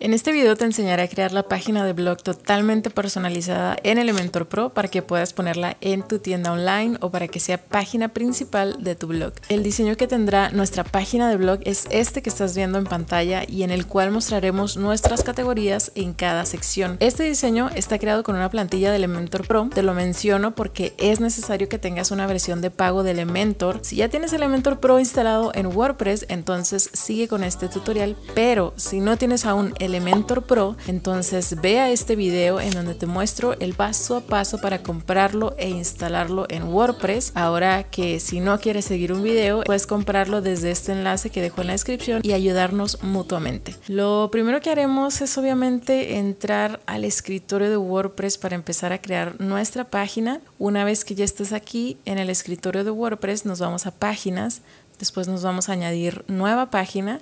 En este video te enseñaré a crear la página de blog totalmente personalizada en Elementor Pro para que puedas ponerla en tu tienda online o para que sea página principal de tu blog. El diseño que tendrá nuestra página de blog es este que estás viendo en pantalla y en el cual mostraremos nuestras categorías en cada sección. Este diseño está creado con una plantilla de Elementor Pro, te lo menciono porque es necesario que tengas una versión de pago de Elementor. Si ya tienes Elementor Pro instalado en WordPress, entonces sigue con este tutorial, pero si no tienes aún Elementor Pro, entonces vea este video en donde te muestro el paso a paso para comprarlo e instalarlo en WordPress. Ahora que si no quieres seguir un video, puedes comprarlo desde este enlace que dejo en la descripción y ayudarnos mutuamente. Lo primero que haremos es obviamente entrar al escritorio de WordPress para empezar a crear nuestra página. Una vez que ya estés aquí en el escritorio de WordPress, nos vamos a páginas, después nos vamos a añadir nueva página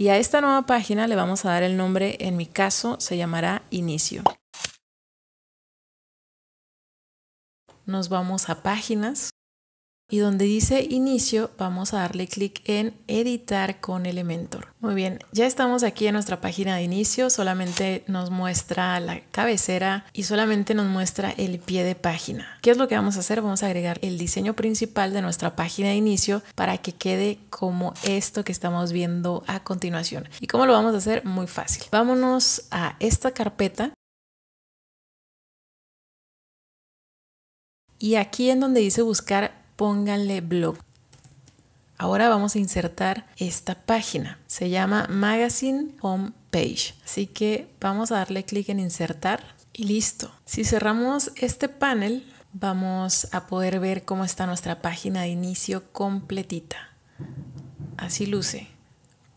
y a esta nueva página le vamos a dar el nombre, en mi caso se llamará Inicio. Nos vamos a Páginas y donde dice inicio vamos a darle clic en editar con Elementor. Muy bien, ya estamos aquí en nuestra página de inicio, solamente nos muestra la cabecera y solamente nos muestra el pie de página. ¿Qué es lo que vamos a hacer? Vamos a agregar el diseño principal de nuestra página de inicio para que quede como esto que estamos viendo a continuación. ¿Y cómo lo vamos a hacer? Muy fácil. Vámonos a esta carpeta y aquí en donde dice buscar pónganle blog. Ahora vamos a insertar esta página. Se llama Magazine Home Page. Así que vamos a darle clic en insertar y listo. Si cerramos este panel, vamos a poder ver cómo está nuestra página de inicio completita. Así luce.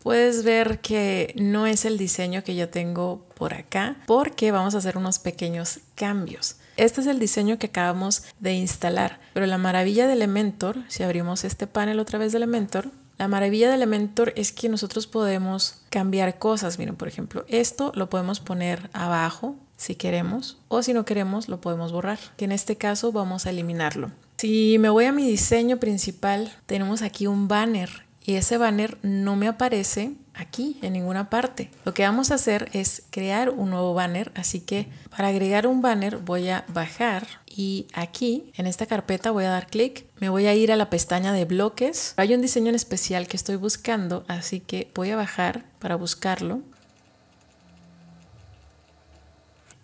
Puedes ver que no es el diseño que yo tengo por acá porque vamos a hacer unos pequeños cambios. Este es el diseño que acabamos de instalar, pero la maravilla de Elementor, si abrimos este panel otra vez de Elementor, la maravilla de Elementor es que nosotros podemos cambiar cosas. Miren, por ejemplo, esto lo podemos poner abajo si queremos o si no queremos lo podemos borrar, que en este caso vamos a eliminarlo. Si me voy a mi diseño principal, tenemos aquí un banner y ese banner no me aparece aquí, en ninguna parte. Lo que vamos a hacer es crear un nuevo banner, así que para agregar un banner voy a bajar y aquí en esta carpeta voy a dar clic, me voy a ir a la pestaña de bloques. Hay un diseño en especial que estoy buscando, así que voy a bajar para buscarlo.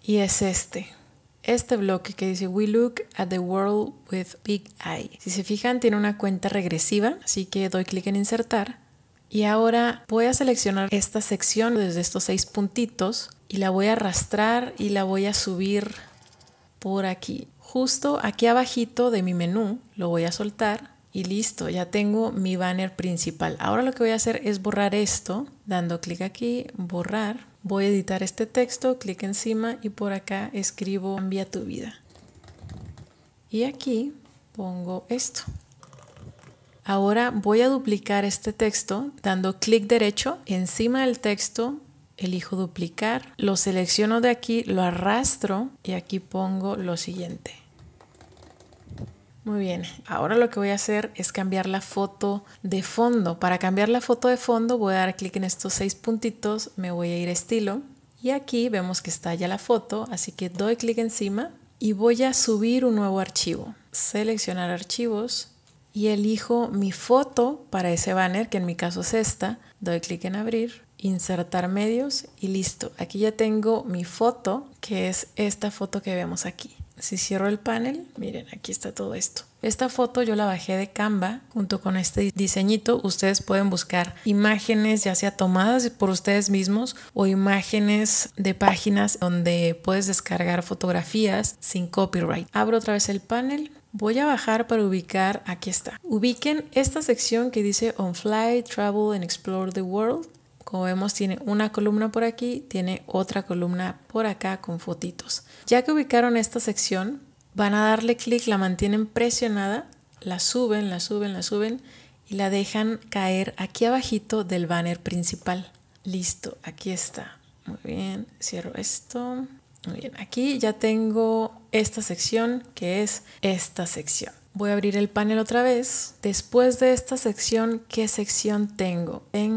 Y es este este bloque que dice We look at the world with big eye. Si se fijan, tiene una cuenta regresiva, así que doy clic en insertar y ahora voy a seleccionar esta sección desde estos seis puntitos y la voy a arrastrar y la voy a subir por aquí. Justo aquí abajito de mi menú lo voy a soltar y listo, ya tengo mi banner principal. Ahora lo que voy a hacer es borrar esto, dando clic aquí, borrar. Voy a editar este texto, clic encima y por acá escribo cambia tu vida. Y aquí pongo esto. Ahora voy a duplicar este texto dando clic derecho encima del texto. Elijo duplicar, lo selecciono de aquí, lo arrastro y aquí pongo lo siguiente. Muy bien, ahora lo que voy a hacer es cambiar la foto de fondo. Para cambiar la foto de fondo voy a dar clic en estos seis puntitos, me voy a ir a estilo y aquí vemos que está ya la foto, así que doy clic encima y voy a subir un nuevo archivo. Seleccionar archivos, y elijo mi foto para ese banner, que en mi caso es esta. Doy clic en abrir, insertar medios y listo. Aquí ya tengo mi foto, que es esta foto que vemos aquí. Si cierro el panel, miren, aquí está todo esto. Esta foto yo la bajé de Canva junto con este diseñito. Ustedes pueden buscar imágenes ya sea tomadas por ustedes mismos o imágenes de páginas donde puedes descargar fotografías sin copyright. Abro otra vez el panel Voy a bajar para ubicar, aquí está. Ubiquen esta sección que dice On Fly, Travel and Explore the World. Como vemos tiene una columna por aquí, tiene otra columna por acá con fotitos. Ya que ubicaron esta sección, van a darle clic, la mantienen presionada, la suben, la suben, la suben y la dejan caer aquí abajito del banner principal. Listo, aquí está. Muy bien, cierro esto. Muy bien, aquí ya tengo esta sección que es esta sección. Voy a abrir el panel otra vez. Después de esta sección, ¿qué sección tengo? En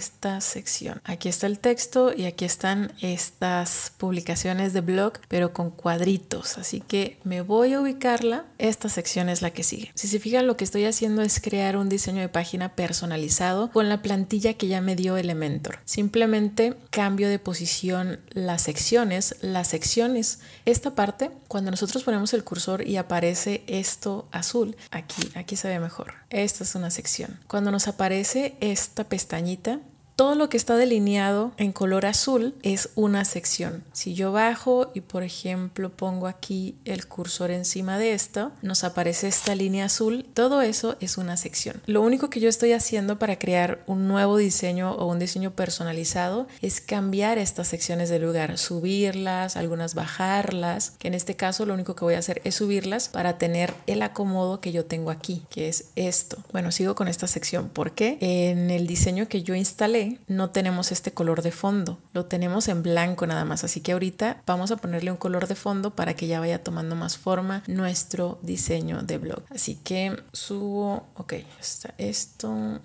esta sección. Aquí está el texto y aquí están estas publicaciones de blog, pero con cuadritos. Así que me voy a ubicarla. Esta sección es la que sigue. Si se fijan, lo que estoy haciendo es crear un diseño de página personalizado con la plantilla que ya me dio Elementor. Simplemente cambio de posición las secciones. Las secciones, esta parte, cuando nosotros ponemos el cursor y aparece esto azul, aquí, aquí se ve mejor. Esta es una sección. Cuando nos aparece esta pestañita, todo lo que está delineado en color azul es una sección. Si yo bajo y por ejemplo pongo aquí el cursor encima de esto, nos aparece esta línea azul. Todo eso es una sección. Lo único que yo estoy haciendo para crear un nuevo diseño o un diseño personalizado es cambiar estas secciones de lugar, subirlas, algunas bajarlas, que en este caso lo único que voy a hacer es subirlas para tener el acomodo que yo tengo aquí, que es esto. Bueno, sigo con esta sección porque en el diseño que yo instalé no tenemos este color de fondo. Lo tenemos en blanco nada más, así que ahorita vamos a ponerle un color de fondo para que ya vaya tomando más forma nuestro diseño de blog. Así que subo, ok, está esto,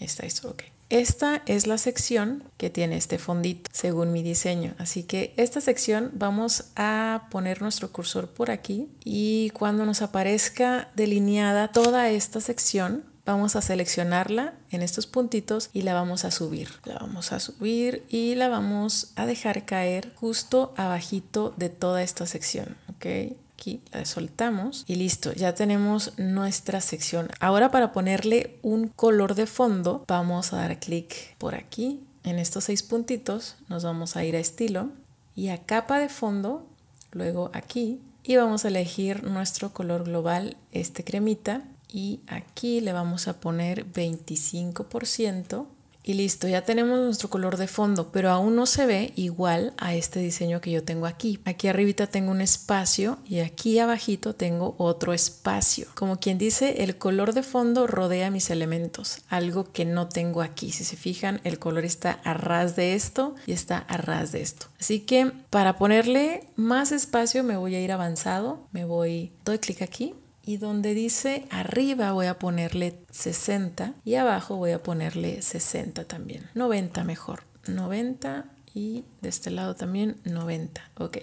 está esto, ok. Esta es la sección que tiene este fondito según mi diseño. Así que esta sección vamos a poner nuestro cursor por aquí y cuando nos aparezca delineada toda esta sección vamos a seleccionarla en estos puntitos y la vamos a subir. La vamos a subir y la vamos a dejar caer justo abajito de toda esta sección, ¿ok? Aquí la soltamos y listo, ya tenemos nuestra sección. Ahora para ponerle un color de fondo vamos a dar clic por aquí en estos seis puntitos, nos vamos a ir a estilo y a capa de fondo, luego aquí y vamos a elegir nuestro color global, este cremita y aquí le vamos a poner 25% y listo, ya tenemos nuestro color de fondo, pero aún no se ve igual a este diseño que yo tengo aquí. Aquí arribita tengo un espacio y aquí abajito tengo otro espacio. Como quien dice, el color de fondo rodea mis elementos, algo que no tengo aquí. Si se fijan, el color está a ras de esto y está a ras de esto. Así que para ponerle más espacio me voy a ir avanzado, me voy, doy clic aquí y donde dice arriba voy a ponerle 60 y abajo voy a ponerle 60 también. 90 mejor. 90 y de este lado también 90. Ok.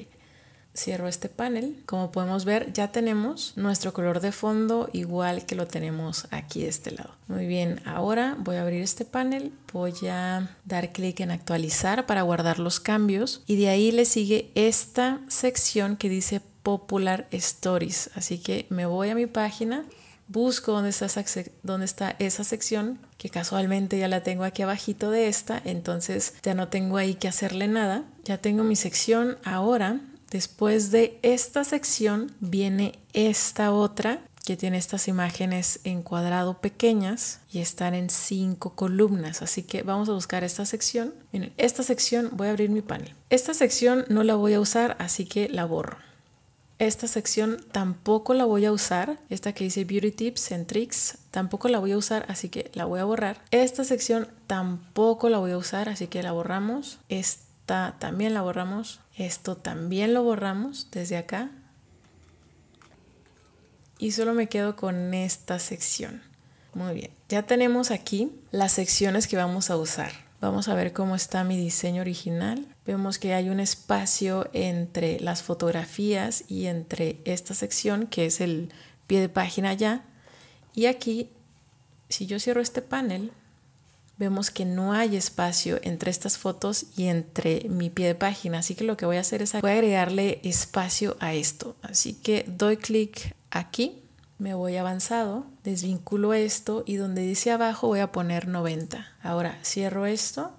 Cierro este panel. Como podemos ver, ya tenemos nuestro color de fondo igual que lo tenemos aquí de este lado. Muy bien, ahora voy a abrir este panel, voy a dar clic en actualizar para guardar los cambios y de ahí le sigue esta sección que dice Popular Stories. Así que me voy a mi página, busco dónde está, esa, sección, que casualmente ya la tengo aquí abajito de esta, entonces ya no tengo ahí que hacerle nada. Ya tengo mi sección ahora. Después de esta sección viene esta otra que tiene estas imágenes en cuadrado pequeñas y están en cinco columnas. Así que vamos a buscar esta sección. Miren, esta sección voy a abrir mi panel. Esta sección no la voy a usar, así que la borro. Esta sección tampoco la voy a usar, esta que dice Beauty Tips and Tricks, tampoco la voy a usar, así que la voy a borrar. Esta sección tampoco la voy a usar, así que la borramos. Esta también la borramos. Esto también lo borramos desde acá. Y solo me quedo con esta sección. Muy bien, ya tenemos aquí las secciones que vamos a usar. Vamos a ver cómo está mi diseño original vemos que hay un espacio entre las fotografías y entre esta sección, que es el pie de página ya. Y aquí, si yo cierro este panel, vemos que no hay espacio entre estas fotos y entre mi pie de página. Así que lo que voy a hacer es agregarle espacio a esto. Así que doy clic aquí, me voy avanzado, desvinculo esto y donde dice abajo voy a poner 90. Ahora cierro esto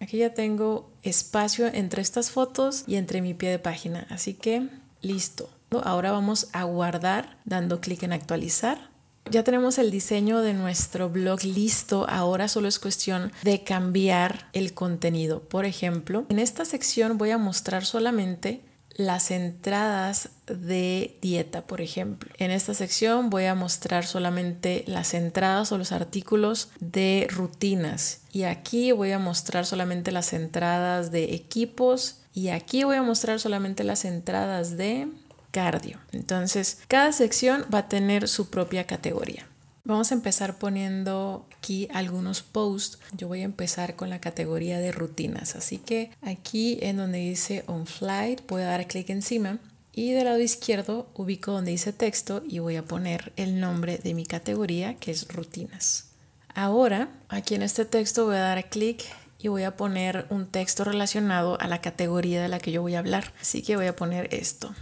Aquí ya tengo espacio entre estas fotos y entre mi pie de página, así que listo. Ahora vamos a guardar dando clic en actualizar. Ya tenemos el diseño de nuestro blog listo, ahora solo es cuestión de cambiar el contenido. Por ejemplo, en esta sección voy a mostrar solamente las entradas de dieta, por ejemplo. En esta sección voy a mostrar solamente las entradas o los artículos de rutinas. Y aquí voy a mostrar solamente las entradas de equipos. Y aquí voy a mostrar solamente las entradas de cardio. Entonces, cada sección va a tener su propia categoría. Vamos a empezar poniendo aquí algunos posts. Yo voy a empezar con la categoría de rutinas. Así que aquí en donde dice on flight voy a dar clic encima y del lado izquierdo ubico donde dice texto y voy a poner el nombre de mi categoría que es rutinas. Ahora aquí en este texto voy a dar clic y voy a poner un texto relacionado a la categoría de la que yo voy a hablar. Así que voy a poner esto.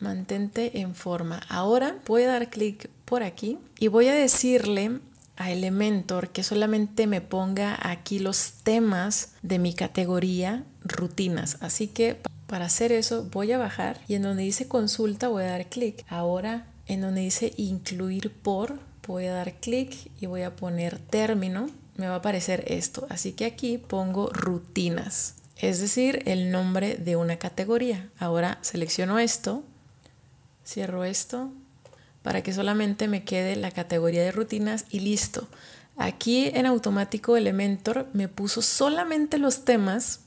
Mantente en forma. Ahora voy a dar clic por aquí y voy a decirle a Elementor que solamente me ponga aquí los temas de mi categoría rutinas. Así que para hacer eso voy a bajar y en donde dice consulta voy a dar clic. Ahora en donde dice incluir por voy a dar clic y voy a poner término. Me va a aparecer esto. Así que aquí pongo rutinas. Es decir, el nombre de una categoría. Ahora selecciono esto, cierro esto, para que solamente me quede la categoría de rutinas y listo. Aquí en automático Elementor me puso solamente los temas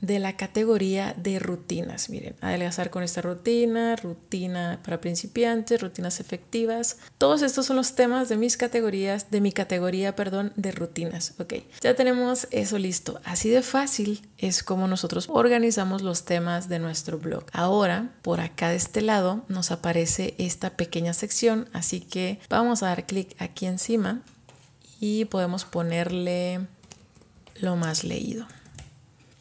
de la categoría de rutinas. Miren, adelgazar con esta rutina, rutina para principiantes, rutinas efectivas. Todos estos son los temas de mis categorías, de mi categoría, perdón, de rutinas. Ok, ya tenemos eso listo. Así de fácil es como nosotros organizamos los temas de nuestro blog. Ahora, por acá de este lado, nos aparece esta pequeña sección, así que vamos a dar clic aquí encima y podemos ponerle lo más leído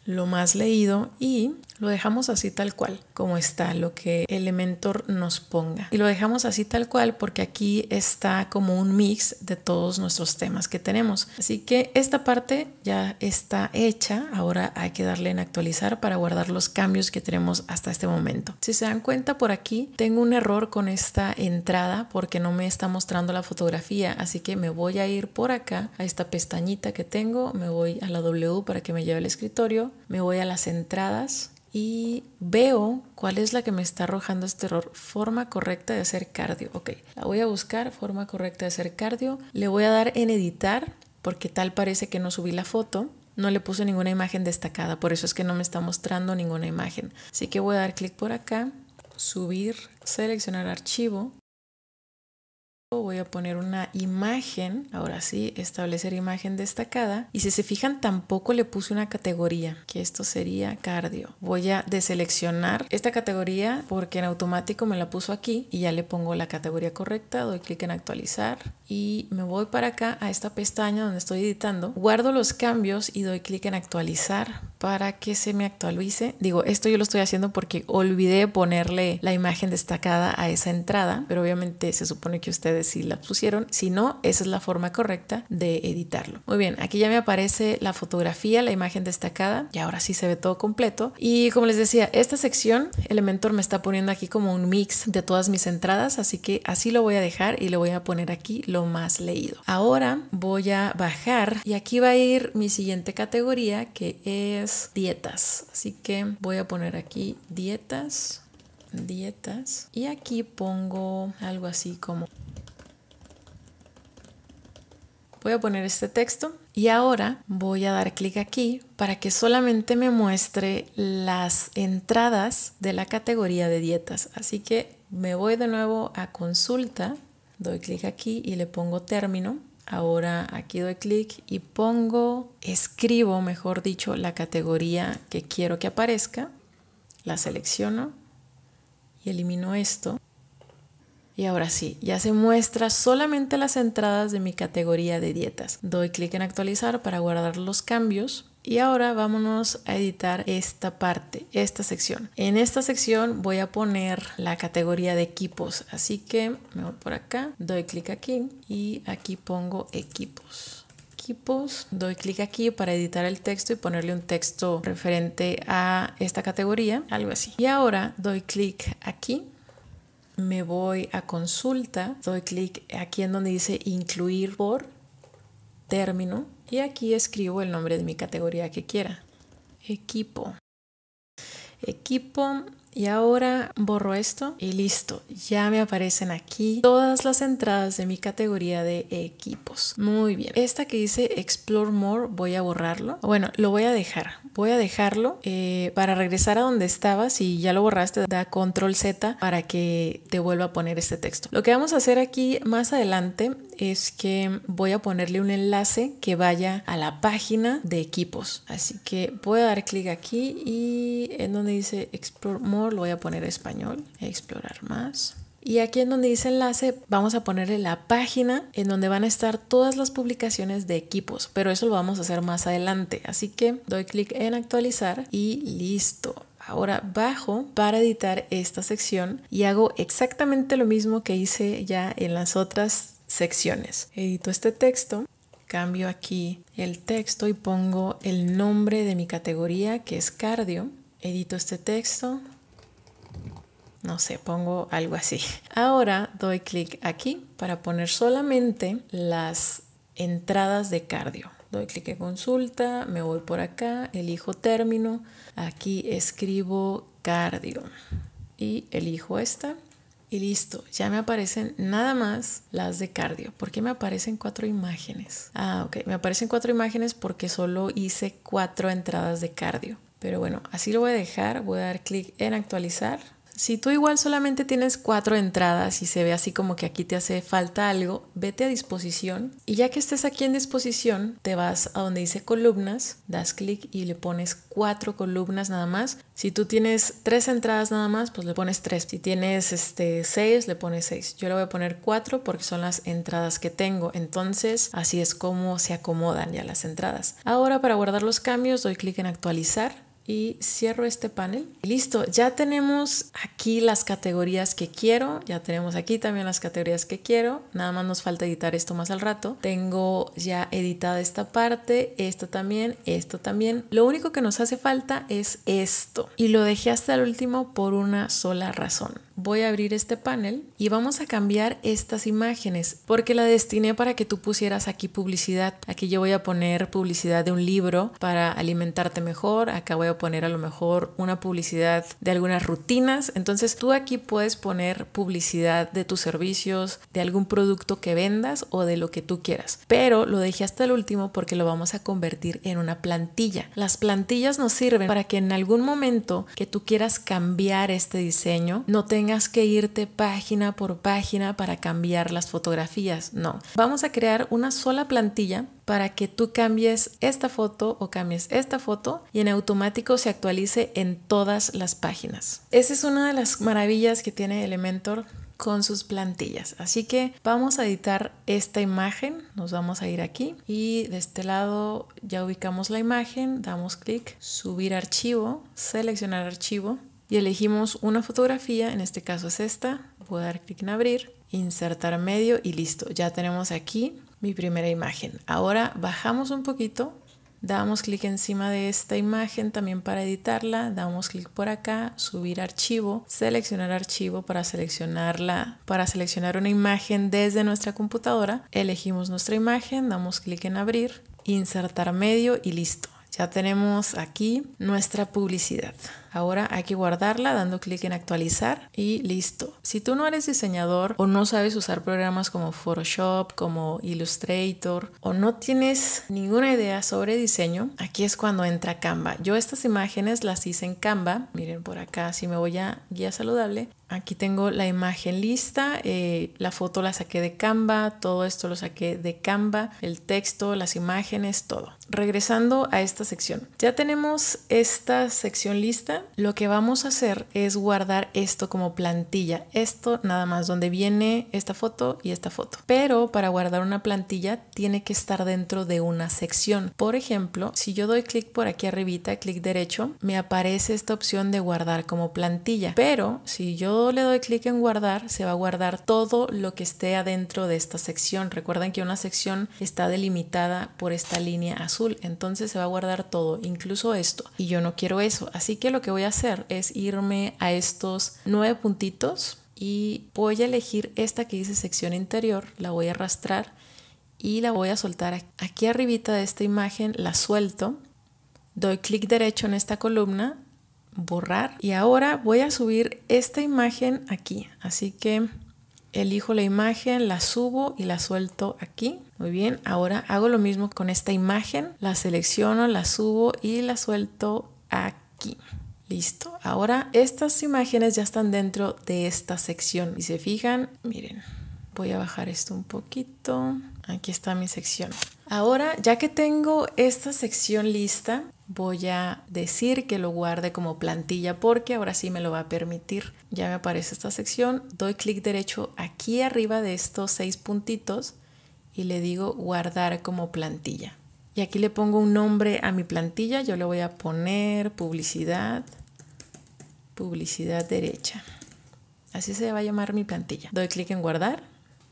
lo más leído y lo dejamos así tal cual, como está, lo que Elementor nos ponga. Y lo dejamos así tal cual porque aquí está como un mix de todos nuestros temas que tenemos. Así que esta parte ya está hecha, ahora hay que darle en actualizar para guardar los cambios que tenemos hasta este momento. Si se dan cuenta por aquí, tengo un error con esta entrada porque no me está mostrando la fotografía, así que me voy a ir por acá a esta pestañita que tengo, me voy a la W para que me lleve al escritorio, me voy a las entradas y veo cuál es la que me está arrojando este error. Forma correcta de hacer cardio. Ok, la voy a buscar, forma correcta de hacer cardio. Le voy a dar en editar porque tal parece que no subí la foto. No le puse ninguna imagen destacada, por eso es que no me está mostrando ninguna imagen. Así que voy a dar clic por acá, subir, seleccionar archivo voy a poner una imagen, ahora sí, establecer imagen destacada. Y si se fijan, tampoco le puse una categoría, que esto sería cardio. Voy a deseleccionar esta categoría porque en automático me la puso aquí y ya le pongo la categoría correcta, doy clic en actualizar y me voy para acá a esta pestaña donde estoy editando, guardo los cambios y doy clic en actualizar para que se me actualice. Digo, esto yo lo estoy haciendo porque olvidé ponerle la imagen destacada a esa entrada, pero obviamente se supone que ustedes si la pusieron. Si no, esa es la forma correcta de editarlo. Muy bien, aquí ya me aparece la fotografía, la imagen destacada y ahora sí se ve todo completo. Y como les decía, esta sección Elementor me está poniendo aquí como un mix de todas mis entradas, así que así lo voy a dejar y le voy a poner aquí lo más leído. Ahora voy a bajar y aquí va a ir mi siguiente categoría que es dietas. Así que voy a poner aquí dietas dietas y aquí pongo algo así como Voy a poner este texto y ahora voy a dar clic aquí para que solamente me muestre las entradas de la categoría de dietas. Así que me voy de nuevo a consulta, doy clic aquí y le pongo término. Ahora aquí doy clic y pongo, escribo, mejor dicho, la categoría que quiero que aparezca. La selecciono y elimino esto. Y ahora sí, ya se muestra solamente las entradas de mi categoría de dietas. Doy clic en actualizar para guardar los cambios. Y ahora vámonos a editar esta parte, esta sección. En esta sección voy a poner la categoría de equipos, así que me voy por acá, doy clic aquí y aquí pongo equipos. Equipos, doy clic aquí para editar el texto y ponerle un texto referente a esta categoría, algo así. Y ahora doy clic aquí me voy a consulta, doy clic aquí en donde dice incluir por término y aquí escribo el nombre de mi categoría que quiera. Equipo. Equipo y ahora borro esto y listo, ya me aparecen aquí todas las entradas de mi categoría de equipos. Muy bien, esta que dice Explore More voy a borrarlo. Bueno, lo voy a dejar, voy a dejarlo eh, para regresar a donde estaba. Si ya lo borraste, da control Z para que te vuelva a poner este texto. Lo que vamos a hacer aquí más adelante es que voy a ponerle un enlace que vaya a la página de equipos. Así que voy a dar clic aquí y en donde dice Explore More lo voy a poner español, explorar más. Y aquí en donde dice enlace, vamos a ponerle la página en donde van a estar todas las publicaciones de equipos, pero eso lo vamos a hacer más adelante. Así que doy clic en actualizar y listo. Ahora bajo para editar esta sección y hago exactamente lo mismo que hice ya en las otras secciones. Edito este texto, cambio aquí el texto y pongo el nombre de mi categoría que es cardio. Edito este texto, no sé, pongo algo así. Ahora doy clic aquí para poner solamente las entradas de cardio. Doy clic en consulta, me voy por acá, elijo término, aquí escribo cardio y elijo esta y listo, ya me aparecen nada más las de cardio. ¿Por qué me aparecen cuatro imágenes? Ah, ok, me aparecen cuatro imágenes porque solo hice cuatro entradas de cardio. Pero bueno, así lo voy a dejar, voy a dar clic en actualizar si tú igual solamente tienes cuatro entradas y se ve así como que aquí te hace falta algo, vete a disposición y ya que estés aquí en disposición, te vas a donde dice columnas, das clic y le pones cuatro columnas nada más. Si tú tienes tres entradas nada más, pues le pones tres. Si tienes este, seis, le pones seis. Yo le voy a poner cuatro porque son las entradas que tengo. Entonces, así es como se acomodan ya las entradas. Ahora para guardar los cambios, doy clic en actualizar y cierro este panel. Listo, ya tenemos aquí las categorías que quiero, ya tenemos aquí también las categorías que quiero, nada más nos falta editar esto más al rato. Tengo ya editada esta parte, esto también, esto también. Lo único que nos hace falta es esto y lo dejé hasta el último por una sola razón voy a abrir este panel y vamos a cambiar estas imágenes porque la destiné para que tú pusieras aquí publicidad. Aquí yo voy a poner publicidad de un libro para alimentarte mejor. Acá voy a poner a lo mejor una publicidad de algunas rutinas. Entonces tú aquí puedes poner publicidad de tus servicios, de algún producto que vendas o de lo que tú quieras. Pero lo dejé hasta el último porque lo vamos a convertir en una plantilla. Las plantillas nos sirven para que en algún momento que tú quieras cambiar este diseño no tengas tengas que irte página por página para cambiar las fotografías. No, vamos a crear una sola plantilla para que tú cambies esta foto o cambies esta foto y en automático se actualice en todas las páginas. Esa es una de las maravillas que tiene Elementor con sus plantillas. Así que vamos a editar esta imagen, nos vamos a ir aquí y de este lado ya ubicamos la imagen, damos clic, subir archivo, seleccionar archivo y elegimos una fotografía, en este caso es esta, voy a dar clic en abrir, insertar medio y listo, ya tenemos aquí mi primera imagen. Ahora bajamos un poquito, damos clic encima de esta imagen también para editarla, damos clic por acá, subir archivo, seleccionar archivo para seleccionarla, para seleccionar una imagen desde nuestra computadora, elegimos nuestra imagen, damos clic en abrir, insertar medio y listo. Ya tenemos aquí nuestra publicidad. Ahora hay que guardarla dando clic en actualizar y listo. Si tú no eres diseñador o no sabes usar programas como Photoshop, como Illustrator o no tienes ninguna idea sobre diseño, aquí es cuando entra Canva. Yo estas imágenes las hice en Canva. Miren por acá, si me voy a guía saludable, Aquí tengo la imagen lista, eh, la foto la saqué de Canva, todo esto lo saqué de Canva, el texto, las imágenes, todo. Regresando a esta sección, ya tenemos esta sección lista lo que vamos a hacer es guardar esto como plantilla. Esto nada más, donde viene esta foto y esta foto. Pero para guardar una plantilla tiene que estar dentro de una sección. Por ejemplo, si yo doy clic por aquí arribita, clic derecho, me aparece esta opción de guardar como plantilla. Pero si yo le doy clic en guardar, se va a guardar todo lo que esté adentro de esta sección. Recuerden que una sección está delimitada por esta línea azul. Entonces se va a guardar todo, incluso esto. Y yo no quiero eso. Así que lo que voy a hacer es irme a estos nueve puntitos y voy a elegir esta que dice sección interior, la voy a arrastrar y la voy a soltar aquí arribita de esta imagen, la suelto, doy clic derecho en esta columna, borrar y ahora voy a subir esta imagen aquí, así que elijo la imagen, la subo y la suelto aquí. Muy bien, ahora hago lo mismo con esta imagen, la selecciono, la subo y la suelto aquí. Listo. Ahora estas imágenes ya están dentro de esta sección. Y si se fijan, miren, voy a bajar esto un poquito. Aquí está mi sección. Ahora, ya que tengo esta sección lista, voy a decir que lo guarde como plantilla porque ahora sí me lo va a permitir. Ya me aparece esta sección, doy clic derecho aquí arriba de estos seis puntitos y le digo guardar como plantilla. Y aquí le pongo un nombre a mi plantilla. Yo le voy a poner publicidad, publicidad derecha. Así se va a llamar mi plantilla. Doy clic en guardar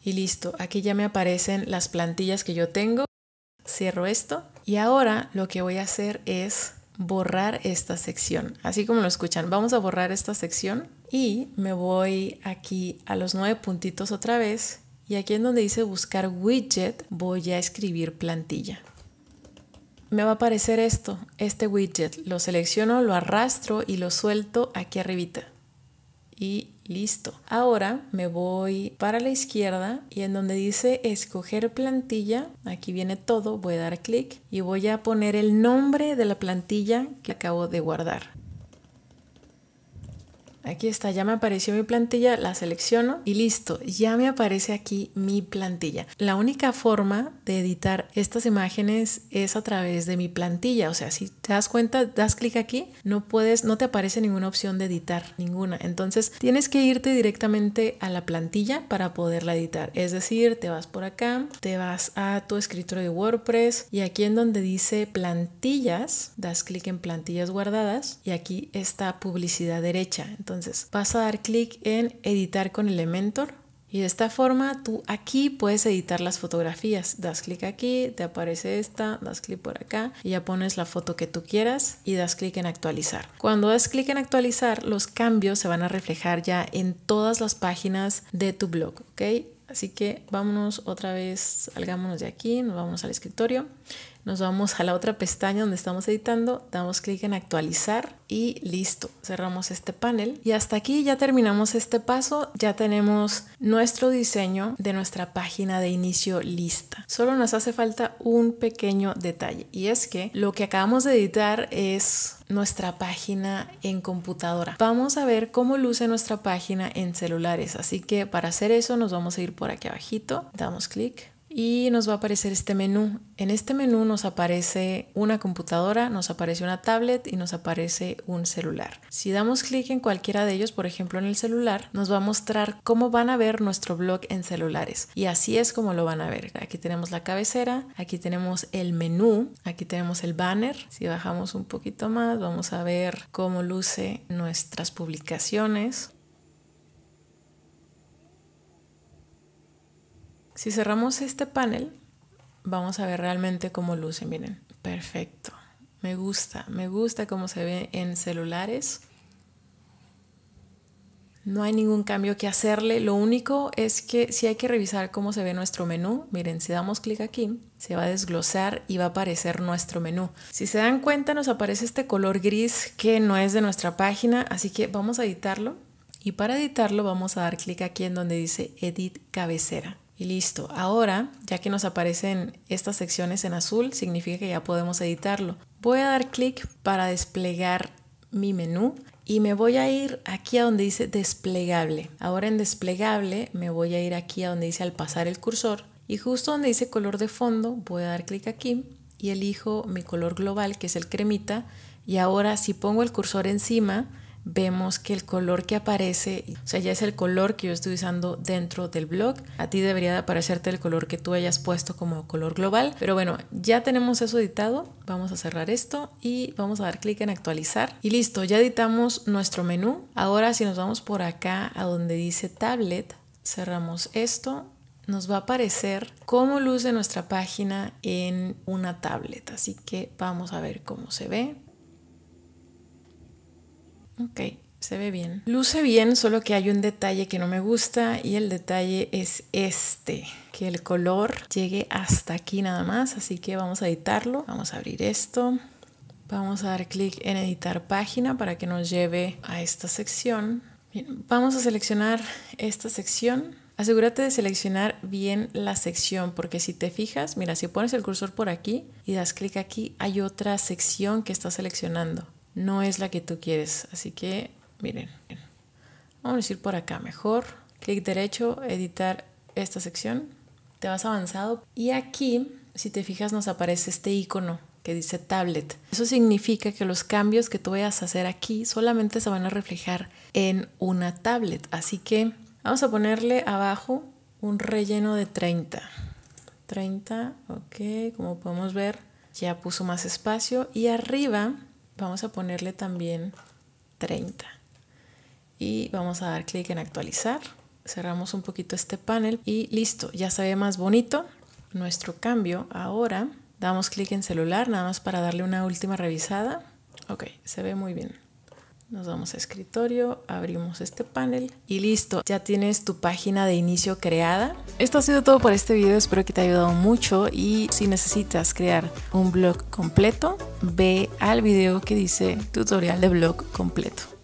y listo. Aquí ya me aparecen las plantillas que yo tengo. Cierro esto. Y ahora lo que voy a hacer es borrar esta sección. Así como lo escuchan, vamos a borrar esta sección y me voy aquí a los nueve puntitos otra vez. Y aquí en donde dice buscar widget, voy a escribir plantilla me va a aparecer esto, este widget. Lo selecciono, lo arrastro y lo suelto aquí arribita. Y listo. Ahora me voy para la izquierda y en donde dice escoger plantilla, aquí viene todo, voy a dar clic y voy a poner el nombre de la plantilla que acabo de guardar. Aquí está, ya me apareció mi plantilla, la selecciono y listo, ya me aparece aquí mi plantilla. La única forma de editar estas imágenes es a través de mi plantilla, o sea, si te das cuenta, das clic aquí, no puedes, no te aparece ninguna opción de editar, ninguna. Entonces, tienes que irte directamente a la plantilla para poderla editar. Es decir, te vas por acá, te vas a tu escritorio de WordPress y aquí en donde dice plantillas, das clic en plantillas guardadas y aquí está publicidad derecha. Entonces, entonces vas a dar clic en editar con Elementor y de esta forma tú aquí puedes editar las fotografías. Das clic aquí, te aparece esta, das clic por acá y ya pones la foto que tú quieras y das clic en actualizar. Cuando das clic en actualizar, los cambios se van a reflejar ya en todas las páginas de tu blog, ¿ok? Así que vámonos otra vez, salgámonos de aquí, nos vamos al escritorio, nos vamos a la otra pestaña donde estamos editando, damos clic en actualizar y listo, cerramos este panel. Y hasta aquí ya terminamos este paso, ya tenemos nuestro diseño de nuestra página de inicio lista. Solo nos hace falta un pequeño detalle y es que lo que acabamos de editar es nuestra página en computadora. Vamos a ver cómo luce nuestra página en celulares, así que para hacer eso nos vamos a ir por aquí abajito, damos clic y nos va a aparecer este menú. En este menú nos aparece una computadora, nos aparece una tablet y nos aparece un celular. Si damos clic en cualquiera de ellos, por ejemplo en el celular, nos va a mostrar cómo van a ver nuestro blog en celulares. Y así es como lo van a ver. Aquí tenemos la cabecera, aquí tenemos el menú, aquí tenemos el banner. Si bajamos un poquito más, vamos a ver cómo luce nuestras publicaciones. Si cerramos este panel, vamos a ver realmente cómo luce. Miren, perfecto. Me gusta, me gusta cómo se ve en celulares. No hay ningún cambio que hacerle. Lo único es que si hay que revisar cómo se ve nuestro menú, miren, si damos clic aquí, se va a desglosar y va a aparecer nuestro menú. Si se dan cuenta, nos aparece este color gris que no es de nuestra página, así que vamos a editarlo. Y para editarlo vamos a dar clic aquí en donde dice Edit cabecera. Y listo. Ahora, ya que nos aparecen estas secciones en azul, significa que ya podemos editarlo. Voy a dar clic para desplegar mi menú y me voy a ir aquí a donde dice desplegable. Ahora en desplegable me voy a ir aquí a donde dice al pasar el cursor y justo donde dice color de fondo voy a dar clic aquí y elijo mi color global que es el cremita y ahora si pongo el cursor encima vemos que el color que aparece, o sea, ya es el color que yo estoy usando dentro del blog. A ti debería de aparecerte el color que tú hayas puesto como color global. Pero bueno, ya tenemos eso editado. Vamos a cerrar esto y vamos a dar clic en actualizar. Y listo, ya editamos nuestro menú. Ahora si nos vamos por acá a donde dice tablet, cerramos esto nos va a aparecer cómo luce nuestra página en una tablet. Así que vamos a ver cómo se ve. Ok, se ve bien. Luce bien, solo que hay un detalle que no me gusta y el detalle es este, que el color llegue hasta aquí nada más, así que vamos a editarlo. Vamos a abrir esto. Vamos a dar clic en editar página para que nos lleve a esta sección. vamos a seleccionar esta sección. Asegúrate de seleccionar bien la sección porque si te fijas, mira, si pones el cursor por aquí y das clic aquí, hay otra sección que está seleccionando no es la que tú quieres. Así que, miren, vamos a ir por acá mejor. Clic derecho, editar esta sección. Te vas avanzado. Y aquí, si te fijas, nos aparece este icono que dice tablet. Eso significa que los cambios que tú vayas a hacer aquí solamente se van a reflejar en una tablet. Así que vamos a ponerle abajo un relleno de 30. 30, ok, como podemos ver ya puso más espacio y arriba Vamos a ponerle también 30. Y vamos a dar clic en actualizar. Cerramos un poquito este panel y listo, ya se ve más bonito nuestro cambio. Ahora damos clic en celular nada más para darle una última revisada. Ok, se ve muy bien. Nos vamos a escritorio, abrimos este panel y listo, ya tienes tu página de inicio creada. Esto ha sido todo por este video, espero que te haya ayudado mucho y si necesitas crear un blog completo, ve al video que dice tutorial de blog completo.